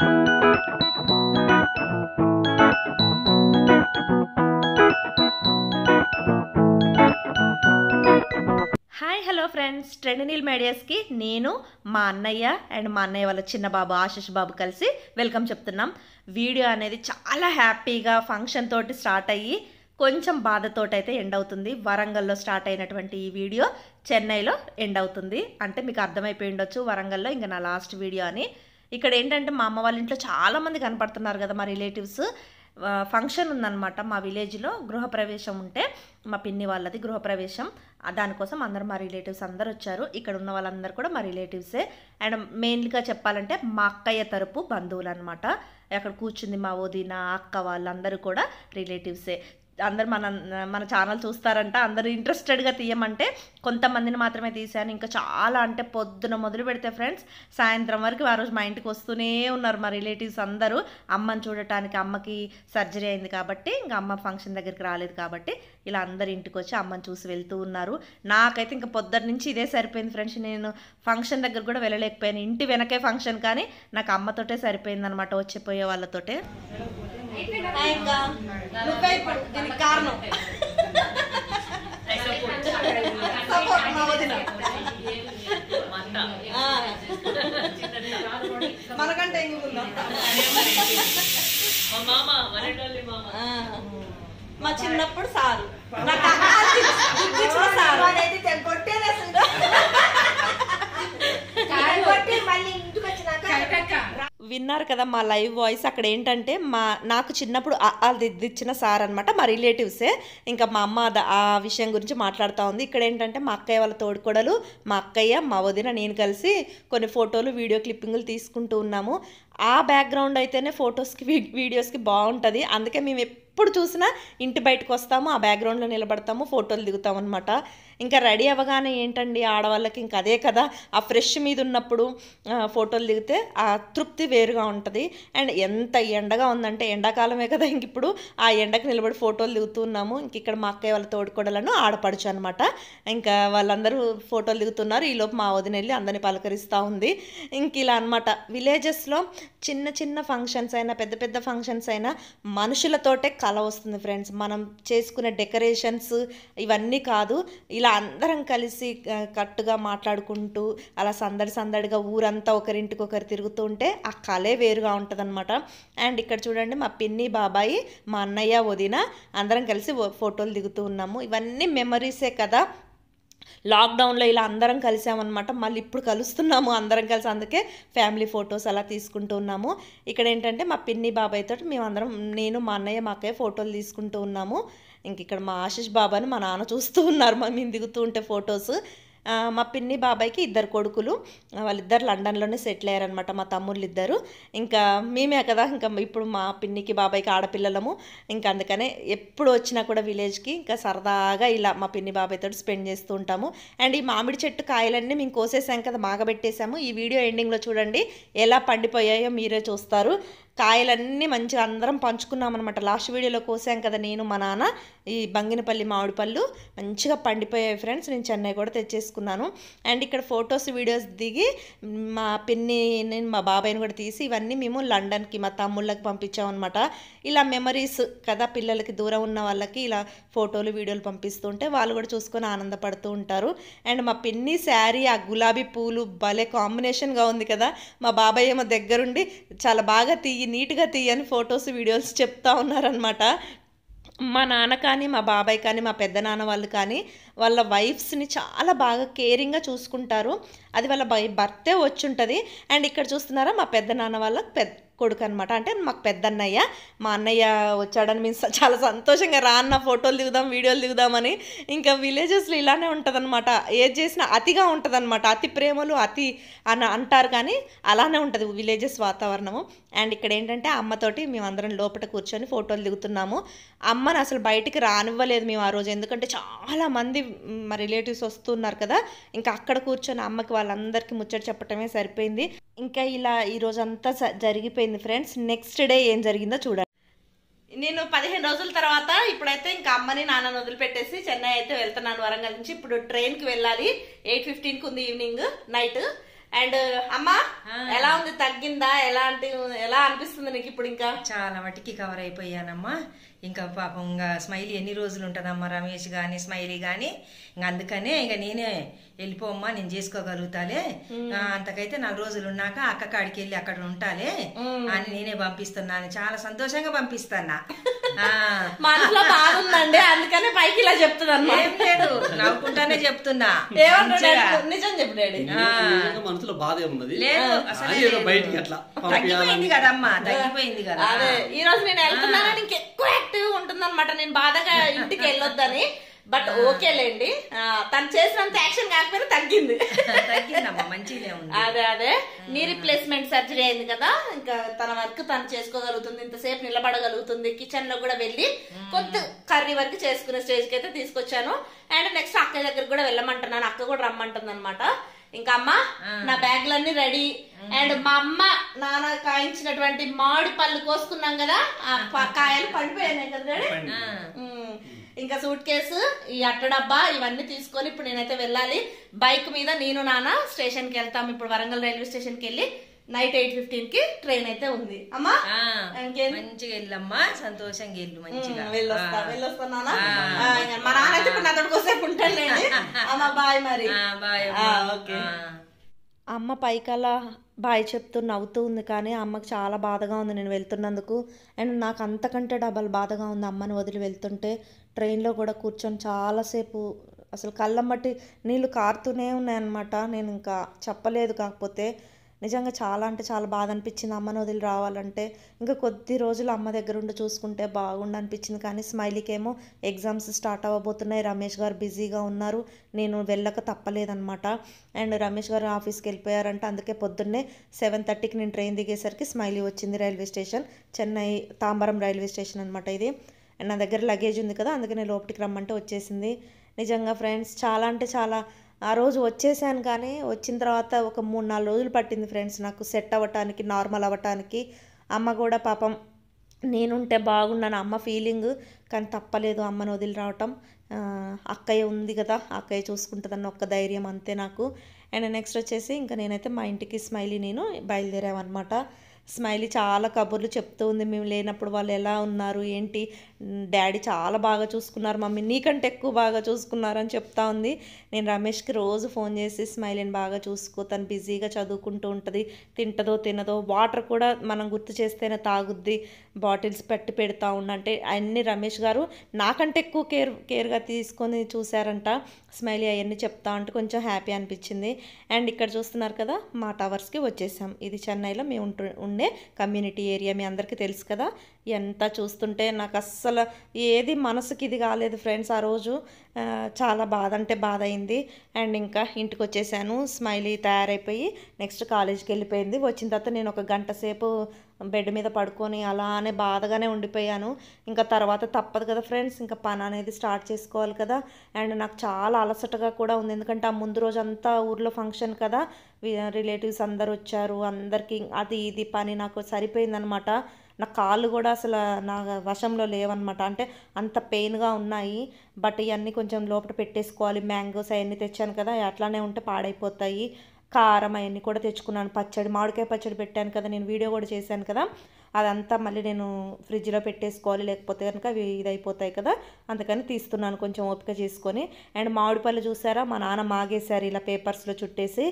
hi hello friends ట్రెండ్నీల్ మీడియాస్కి నేను మా అన్నయ్య అండ్ మా అన్నయ్య వాళ్ళ చిన్న బాబు ఆశిష్ బాబు కలిసి వెల్కమ్ చెప్తున్నాం వీడియో అనేది చాలా హ్యాపీగా ఫంక్షన్ తోటి స్టార్ట్ అయ్యి కొంచెం బాధతోటైతే ఎండ్ అవుతుంది వరంగల్లో స్టార్ట్ అయినటువంటి ఈ వీడియో చెన్నైలో ఎండ్ అవుతుంది అంటే మీకు అర్థమైపోయి ఉండొచ్చు వరంగల్లో ఇంకా నా లాస్ట్ వీడియో అని ఇక్కడ ఏంటంటే మా అమ్మ వాళ్ళ ఇంట్లో చాలామంది కనపడుతున్నారు కదా మా రిలేటివ్స్ ఫంక్షన్ ఉందన్నమాట మా విలేజ్లో గృహప్రవేశం ఉంటే మా పిన్ని వాళ్ళది గృహప్రవేశం దానికోసం అందరు మా రిలేటివ్స్ అందరు వచ్చారు ఇక్కడ ఉన్న వాళ్ళందరూ కూడా మా రిలేటివ్సే అండ్ మెయిన్గా చెప్పాలంటే మా అక్కయ్య తరపు బంధువులు అనమాట అక్కడ కూర్చుంది మా వదిన అక్క వాళ్ళందరూ కూడా రిలేటివ్సే అందరు మన మన ఛానల్ చూస్తారంట అందరు ఇంట్రెస్టెడ్గా తీయమంటే కొంతమందిని మాత్రమే తీశాను ఇంకా చాలా అంటే పొద్దున మొదలు పెడితే ఫ్రెండ్స్ సాయంత్రం వరకు ఆ రోజు మా ఇంటికి వస్తూనే ఉన్నారు మా రిలేటివ్స్ అందరూ అమ్మని చూడటానికి అమ్మకి సర్జరీ అయింది కాబట్టి ఇంకా అమ్మ ఫంక్షన్ దగ్గరికి రాలేదు కాబట్టి ఇలా అందరి ఇంటికి వచ్చి అమ్మని చూసి వెళ్తూ ఉన్నారు నాకైతే ఇంకా పొద్దున్న నుంచి ఇదే సరిపోయింది ఫ్రెండ్స్ నేను ఫంక్షన్ దగ్గర కూడా వెళ్ళలేకపోయాను ఇంటి వెనకే ఫంక్షన్ కానీ నాకు అమ్మతోటే సరిపోయింది అనమాట వచ్చిపోయే వాళ్ళతోటే దీనికి కారణం మా మనకంటే మా చిన్నప్పుడు సారు నాకు తెగొట్టేది అసలు విన్నారు కదా మా లైవ్ వాయిస్ అక్కడ ఏంటంటే మా నాకు చిన్నప్పుడు అది ఇచ్చిన సార్ అనమాట మా రిలేటివ్సే ఇంకా మా అమ్మ ఆ విషయం గురించి మాట్లాడుతూ ఉంది ఇక్కడ ఏంటంటే మా అక్కయ్య వాళ్ళ తోడుకోడలు మా అక్కయ్య మా వదిన నేను కలిసి కొన్ని ఫోటోలు వీడియో క్లిప్పింగ్లు తీసుకుంటూ ఉన్నాము ఆ బ్యాక్గ్రౌండ్ అయితేనే ఫొటోస్కి వీడియోస్కి బాగుంటుంది అందుకే మేము ఎప్పుడు చూసినా ఇంటి బయటకు వస్తాము ఆ బ్యాక్గ్రౌండ్లో నిలబడతాము ఫోటోలు దిగుతాము అనమాట ఇంకా రెడీ అవ్వగానే ఏంటండి ఆడవాళ్ళకి ఇంకా అదే కదా ఆ ఫ్రెష్ మీద ఉన్నప్పుడు ఫోటోలు దిగితే ఆ తృప్తి వేరుగా ఉంటుంది అండ్ ఎంత ఎండగా ఉందంటే ఎండాకాలమే కదా ఇంక ఇప్పుడు ఆ ఎండకు నిలబడి ఫోటోలు దిగుతున్నాము ఇంక ఇక్కడ మా అక్కయ్య వాళ్ళ తోడుకోడలను ఆడపడచ్చు అనమాట ఇంకా వాళ్ళందరూ ఫోటోలు దిగుతున్నారు ఈలోపు మా వదిన వెళ్ళి అందరిని పలకరిస్తూ ఉంది ఇంక ఇలా అనమాట విలేజెస్లో చిన్న చిన్న ఫంక్షన్స్ అయినా పెద్ద పెద్ద ఫంక్షన్స్ అయినా మనుషులతోటే కళ వస్తుంది ఫ్రెండ్స్ మనం చేసుకునే డెకరేషన్స్ ఇవన్నీ కాదు ఇలా అందరం కలిసి కట్టుగా మాట్లాడుకుంటూ అలా సందడి సందడిగా ఊరంతా ఒకరింటికి ఒకరు తిరుగుతూ ఉంటే ఆ కళే వేరుగా ఉంటుందన్నమాట అండ్ ఇక్కడ చూడండి మా పిన్ని బాబాయి మా అన్నయ్య వదిన అందరం కలిసి ఫోటోలు దిగుతూ ఉన్నాము ఇవన్నీ మెమరీసే కదా లాక్డౌన్లో ఇలా అందరం కలిసామన్నమాట మళ్ళీ ఇప్పుడు కలుస్తున్నాము అందరం కలిసి అందుకే ఫ్యామిలీ ఫొటోస్ అలా తీసుకుంటూ ఉన్నాము ఇక్కడ ఏంటంటే మా పిన్ని బాబాయ్ తోటి మేము అందరం నేను మా అన్నయ్య మా అక్కయ్య ఫోటోలు తీసుకుంటూ ఉన్నాము ఇంక ఇక్కడ మా ఆశిష్ బాబాని మా నాన్న చూస్తూ ఉన్నారు మేము దిగుతూ ఉంటే ఫొటోస్ మా పిన్ని బాబాయ్కి ఇద్దరు కొడుకులు వాళ్ళిద్దరు లండన్లోనే సెటిల్ అయ్యారనమాట మా తమ్ముళ్ళు ఇద్దరు ఇంకా మేమే కదా ఇంకా ఇప్పుడు మా పిన్నికి బాబాయ్కి ఆడపిల్లలము ఇంకా అందుకనే ఎప్పుడు వచ్చినా కూడా విలేజ్కి ఇంకా సరదాగా ఇలా మా పిన్ని బాబాయ్తో స్పెండ్ చేస్తూ ఉంటాము అండ్ ఈ మామిడి చెట్టు కాయలన్నీ మేము కోసేసాం కదా మాగబెట్టేశాము ఈ వీడియో ఎండింగ్లో చూడండి ఎలా పండిపోయాయో మీరే చూస్తారు కాయలన్నీ మంచిగా అందరం పంచుకున్నాం అనమాట లాస్ట్ వీడియోలో కోసాం కదా నేను మా నాన్న ఈ బంగినపల్లి మామిడి పళ్ళు మంచిగా పండిపోయాయి ఫ్రెండ్స్ నేను చెన్నై కూడా తెచ్చేసుకున్నాను అండ్ ఇక్కడ ఫొటోస్ వీడియోస్ దిగి మా పిన్ని మా బాబాయ్ని కూడా తీసి ఇవన్నీ మేము లండన్కి మా తమ్ముళ్ళకి పంపించామన్నమాట ఇలా మెమరీస్ కదా పిల్లలకి దూరం ఉన్న వాళ్ళకి ఇలా ఫోటోలు వీడియోలు పంపిస్తుంటే వాళ్ళు కూడా చూసుకొని ఆనందపడుతూ ఉంటారు అండ్ మా పిన్ని శారీ ఆ గులాబీ పూలు భలే కాంబినేషన్గా ఉంది కదా మా బాబాయ్ ఏమో దగ్గరుండి చాలా బాగా తీయి నీట్గా తీయని ఫొటోస్ వీడియోస్ చెప్తా ఉన్నారనమాట మా నాన్న కానీ మా బాబాయ్ కానీ మా పెద్ద నాన్న వాళ్ళు కానీ వాళ్ళ వైఫ్స్ని చాలా బాగా కేరింగ్గా చూసుకుంటారు అది వాళ్ళ భర్తే వచ్చి ఉంటుంది అండ్ ఇక్కడ చూస్తున్నారా మా పెద్ద నాన్న వాళ్ళ పెద్ద కొడుకు అనమాట అంటే మాకు పెద్ద అన్నయ్య మా అన్నయ్య వచ్చాడని మీన్స్ చాలా సంతోషంగా రా అన్న ఫోటోలు దిగుదాం వీడియోలు దిగుదామని ఇంకా విలేజెస్లో ఇలానే ఉంటుందన్నమాట ఏది చేసినా అతిగా ఉంటుందన్నమాట అతి ప్రేమలు అతి అని అంటారు కానీ అలానే ఉంటుంది విలేజెస్ వాతావరణము అండ్ ఇక్కడ ఏంటంటే అమ్మతోటి మేమందరం లోపల కూర్చొని ఫోటోలు దిగుతున్నాము అమ్మని అసలు బయటికి రానివ్వలేదు మేము ఆ రోజు ఎందుకంటే చాలామంది మా రిలేటివ్స్ వస్తున్నారు కదా ఇంకా అక్కడ కూర్చొని అమ్మకి వాళ్ళందరికీ ముచ్చట చెప్పటమే సరిపోయింది ఇంకా ఇలా ఈ జరిగిపోయింది అయిపోయింది ఫ్రెండ్స్ నెక్స్ట్ డే ఏం జరిగిందో చూడండి నేను పదిహేను రోజుల తర్వాత ఇప్పుడైతే ఇంకా అమ్మని నాన్నని వదిలిపెట్టేసి చెన్నై అయితే వెళ్తున్నాను వరంగల్ నుంచి ఇప్పుడు ట్రైన్ కి వెళ్ళాలి ఎయిట్ ఫిఫ్టీన్ కు ఉంది ఈవినింగ్ నైట్ అండ్ అమ్మా ఎలా ఉంది తగ్గిందా ఎలాంటి ఎలా అనిపిస్తుంది నీకు ఇప్పుడు ఇంకా చాలా మటుకి కవర్ అయిపోయానమ్మా ఇంకా పాపం ఇంకా స్మైలీ ఎన్ని రోజులు ఉంటుందమ్మా రమేష్ కానీ స్మైలీ కానీ ఇంకా అందుకనే ఇక నేనే వెళ్ళిపోమ్మా నేను చేసుకోగలుగుతాలే అంతకైతే నాలుగు రోజులు ఉన్నాక అక్క కాడికి వెళ్ళి అక్కడ ఉంటాలే అని నేనే పంపిస్తున్నాను చాలా సంతోషంగా పంపిస్తాను మనసులో బాగుందండి అందుకనే పైకి ఇలా చెప్తున్నాను ఏం లేదు నవ్వుకుంటానే చెప్తున్నా నిజం చెప్పాడు మనసులో బాధ ఏమున్నది లేదు అసలు బయటికి అట్లా తగ్గిపోయింది కదమ్మా తగ్గిపోయింది కదా ఈ రోజు నేను వెళ్తున్నానని ఇంకెక్కువ యాక్టివ్ ఉంటుందన్నమాట నేను బాధగా ఇంటికి వెళ్ళొద్దని బట్ ఓకేలేండి తను చేసినంత యాక్షన్ కాకపోయినా తగ్గింది అదే అదే నీ రిప్లేస్మెంట్ సర్జరీ అయింది కదా ఇంకా తన వర్క్ తను చేసుకోగలుగుతుంది ఇంతసేపు నిలబడగలుగుతుంది కిచెన్ లో కూడా వెళ్ళి కొద్ది కర్రీ వర్క్ చేసుకునే కి అయితే తీసుకొచ్చాను అండ్ నెక్స్ట్ అక్క దగ్గర కూడా వెళ్ళమంటున్నాను అక్క కూడా రమ్మంటుంది అనమాట ఇంకా అమ్మ నా బ్యాగ్లన్నీ రెడీ అండ్ మా అమ్మ నాన్న కాయించినటువంటి మామిడి పళ్ళు కోసుకున్నాం కదా ఆ కాయలు పండిపోయాయి కదా ఇంకా సూట్ కేసు ఈ అట్టడబ్బా ఇవన్నీ తీసుకొని ఇప్పుడు నేనైతే వెళ్ళాలి బైక్ మీద నేను నాన్న స్టేషన్కి వెళ్తాం ఇప్పుడు వరంగల్ రైల్వే స్టేషన్కి వెళ్ళి నైట్ ఎయిట్ ఫిఫ్టీన్ కి ట్రైన్ అయితే ఉంది అమ్మా మంచిగా వెళ్ళమ్మా సంతోషంగా వెళ్ళు మంచిగా వెళ్ళొస్తా మా నాన్న కోసేపు ఉంటాను అమ్మా బాయ్ మరి బాయ్ ఓకే అమ్మ పైకలా బాయ్ చెప్తూ నవ్వుతూ ఉంది కానీ అమ్మకి చాలా బాధగా ఉంది నేను వెళ్తున్నందుకు అండ్ నాకు అంతకంటే డబల్ బాధగా ఉంది అమ్మని వదిలి వెళ్తుంటే ట్రైన్లో కూడా కూర్చొని చాలాసేపు అసలు కళ్ళమ్మటి నీళ్ళు కారుతూనే ఉన్నాయన్నమాట నేను ఇంకా చెప్పలేదు కాకపోతే నిజంగా చాలా అంటే చాలా బాధ అనిపించింది అమ్మను వదిలి రావాలంటే ఇంకా కొద్ది రోజులు అమ్మ దగ్గర ఉండి చూసుకుంటే బాగుండు అనిపించింది కానీ స్మైలీకేమో ఎగ్జామ్స్ స్టార్ట్ అవ్వబోతున్నాయి రమేష్ గారు బిజీగా ఉన్నారు నేను వెళ్ళక తప్పలేదనమాట అండ్ రమేష్ గారు ఆఫీస్కి వెళ్ళిపోయారంటే అందుకే పొద్దున్నే సెవెన్ థర్టీకి నేను ట్రైన్ దిగేసరికి స్మైలీ వచ్చింది railway station Chennai Tambaram railway station అనమాట ఇది అండ్ నా దగ్గర లగేజ్ ఉంది కదా అందుకే నేను లోపలికి రమ్మంటే వచ్చేసింది నిజంగా ఫ్రెండ్స్ చాలా అంటే చాలా ఆ రోజు వచ్చేసాను కానీ వచ్చిన తర్వాత ఒక మూడు నాలుగు రోజులు పట్టింది ఫ్రెండ్స్ నాకు సెట్ అవ్వటానికి నార్మల్ అవ్వటానికి అమ్మ కూడా పాపం నేనుంటే బాగున్నాను అమ్మ ఫీలింగ్ కానీ తప్పలేదు అమ్మను వదిలి రావటం అక్కయ్య ఉంది కదా అక్కయ్య చూసుకుంటుందన్న ఒక్క ధైర్యం అంతే నాకు అండ్ నెక్స్ట్ వచ్చేసి ఇంకా నేనైతే మా ఇంటికి స్మైలీ నేను బయలుదేరామన్నమాట స్మైలీ చాలా కబుర్లు చెప్తూ ఉంది మేము లేనప్పుడు వాళ్ళు ఎలా ఉన్నారు ఏంటి డాడీ చాలా బాగా చూసుకున్నారు మమ్మీ నీకంటే ఎక్కువ బాగా చూసుకున్నారని చెప్తా ఉంది నేను రమేష్కి రోజు ఫోన్ చేసి స్మైలీని బాగా చూసుకో తను బిజీగా చదువుకుంటూ ఉంటుంది తింటదో తినదో వాటర్ కూడా మనం గుర్తు చేస్తేనే తాగుద్ది బాటిల్స్ పెట్టి పెడతా ఉండంటే అన్నీ రమేష్ గారు నాకంటే ఎక్కువ కేర్ కేర్గా తీసుకొని చూశారంట స్మైలీ అవన్నీ చెప్తా ఉంటే కొంచెం హ్యాపీ అనిపించింది అండ్ ఇక్కడ చూస్తున్నారు కదా మా టవర్స్కి వచ్చేసాం ఇది చెన్నైలో మేము ఉంటు ఉండే కమ్యూనిటీ ఏరియా మీ అందరికీ తెలుసు కదా ఎంత చూస్తుంటే నాకు అస్సలు ఏది మనసుకి ఇది కాలేదు ఫ్రెండ్స్ ఆ రోజు చాలా బాధ అంటే బాధ అయింది అండ్ ఇంకా ఇంటికి వచ్చేసాను స్మైలీ తయారైపోయి నెక్స్ట్ కాలేజీకి వెళ్ళిపోయింది వచ్చిన తర్వాత నేను ఒక గంట సేపు బెడ్ మీద పడుకొని అలానే బాధగానే ఉండిపోయాను ఇంకా తర్వాత తప్పదు కదా ఫ్రెండ్స్ ఇంకా పని అనేది స్టార్ట్ చేసుకోవాలి కదా అండ్ నాకు చాలా అలసటగా కూడా ఉంది ఎందుకంటే ఆ ముందు రోజు అంతా ఊర్లో ఫంక్షన్ కదా రిలేటివ్స్ అందరు వచ్చారు అందరికీ అది ఇది పని నాకు సరిపోయిందనమాట నా కాళ్ళు కూడా అసలు నా వశంలో లేవన్నమాట అంటే అంత పెయిన్గా ఉన్నాయి బట్ ఇవన్నీ కొంచెం లోపల పెట్టేసుకోవాలి మ్యాంగోస్ అవన్నీ తెచ్చాను కదా అట్లానే ఉంటే పాడైపోతాయి కారం అవన్నీ కూడా తెచ్చుకున్నాను పచ్చడి మామిడికాయ పచ్చడి పెట్టాను కదా నేను వీడియో కూడా చేశాను కదా అదంతా మళ్ళీ నేను ఫ్రిడ్జ్లో పెట్టేసుకోవాలి లేకపోతే కనుక అవి ఇదైపోతాయి కదా అందుకని తీస్తున్నాను కొంచెం ఓపిక చేసుకొని అండ్ మామిడి పళ్ళు చూసారా మా నాన్న మాగేశారు ఇలా పేపర్స్లో చుట్టేసి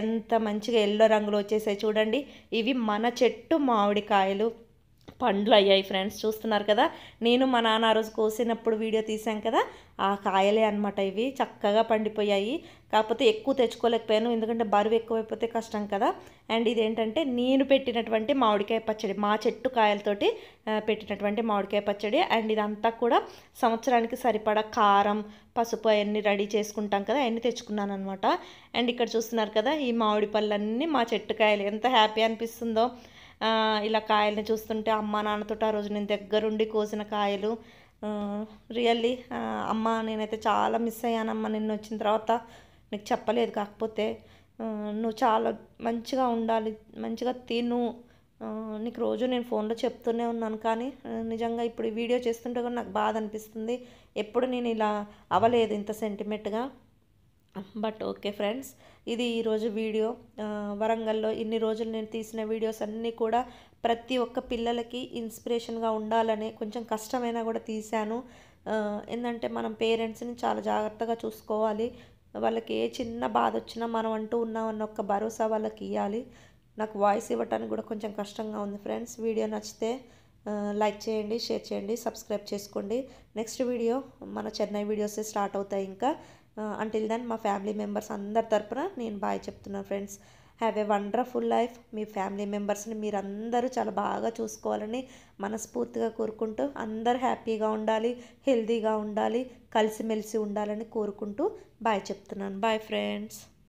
ఎంత మంచిగా ఎల్లో రంగులో వచ్చేసాయి చూడండి ఇవి మన చెట్టు మామిడికాయలు పండ్లు అయ్యాయి ఫ్రెండ్స్ చూస్తున్నారు కదా నేను మా నాన్న ఆ రోజు కోసినప్పుడు వీడియో తీసాం కదా ఆ కాయలే అనమాట ఇవి చక్కగా పండిపోయాయి కాకపోతే ఎక్కువ తెచ్చుకోలేకపోయాను ఎందుకంటే బరువు ఎక్కువైపోతే కష్టం కదా అండ్ ఇదేంటంటే నేను పెట్టినటువంటి మామిడికాయ పచ్చడి మా చెట్టు కాయలతోటి పెట్టినటువంటి మామిడికాయ పచ్చడి అండ్ ఇదంతా కూడా సంవత్సరానికి సరిపడా కారం పసుపు అవన్నీ రెడీ చేసుకుంటాం కదా అవన్నీ తెచ్చుకున్నాను అనమాట అండ్ ఇక్కడ చూస్తున్నారు కదా ఈ మామిడి పళ్ళన్నీ మా చెట్టు కాయలు ఎంత హ్యాపీ అనిపిస్తుందో ఇలా కాయల్ని చూస్తుంటే అమ్మ నాన్నతో ఆ రోజు నేను దగ్గరుండి కోసిన కాయలు రియల్లీ అమ్మ నేనైతే చాలా మిస్ అయ్యానమ్మ నిన్ను వచ్చిన తర్వాత నీకు చెప్పలేదు కాకపోతే నువ్వు చాలా మంచిగా ఉండాలి మంచిగా తిను నీకు రోజు నేను ఫోన్లో చెప్తూనే ఉన్నాను కానీ నిజంగా ఇప్పుడు వీడియో చేస్తుంటే కూడా నాకు బాధ అనిపిస్తుంది ఎప్పుడు నేను ఇలా అవ్వలేదు ఇంత సెంటిమెంట్గా బట్ ఓకే ఫ్రెండ్స్ ఇది ఈరోజు వీడియో వరంగల్లో ఇన్ని రోజులు నేను తీసిన వీడియోస్ అన్నీ కూడా ప్రతి ఒక్క పిల్లలకి ఇన్స్పిరేషన్గా ఉండాలని కొంచెం కష్టమైనా కూడా తీశాను ఏంటంటే మనం పేరెంట్స్ని చాలా జాగ్రత్తగా చూసుకోవాలి వాళ్ళకి ఏ చిన్న బాధ వచ్చినా మనం అంటూ ఉన్నామన్న ఒక భరోసా వాళ్ళకి ఇవ్వాలి నాకు వాయిస్ ఇవ్వటానికి కూడా కొంచెం కష్టంగా ఉంది ఫ్రెండ్స్ వీడియో నచ్చితే లైక్ చేయండి షేర్ చేయండి సబ్స్క్రైబ్ చేసుకోండి నెక్స్ట్ వీడియో మన చెన్నై వీడియోసే స్టార్ట్ అవుతాయి ఇంకా అంటిల్ దెన్ మా ఫ్యామిలీ మెంబర్స్ అందరి తరపున నేను బాయ్ చెప్తున్నాను friends have a wonderful life మీ ఫ్యామిలీ మెంబర్స్ని మీరందరూ చాలా బాగా చూసుకోవాలని మనస్ఫూర్తిగా కోరుకుంటూ అందరు హ్యాపీగా ఉండాలి హెల్దీగా ఉండాలి కలిసిమెలిసి ఉండాలని కోరుకుంటూ బాయ్ చెప్తున్నాను బాయ్ ఫ్రెండ్స్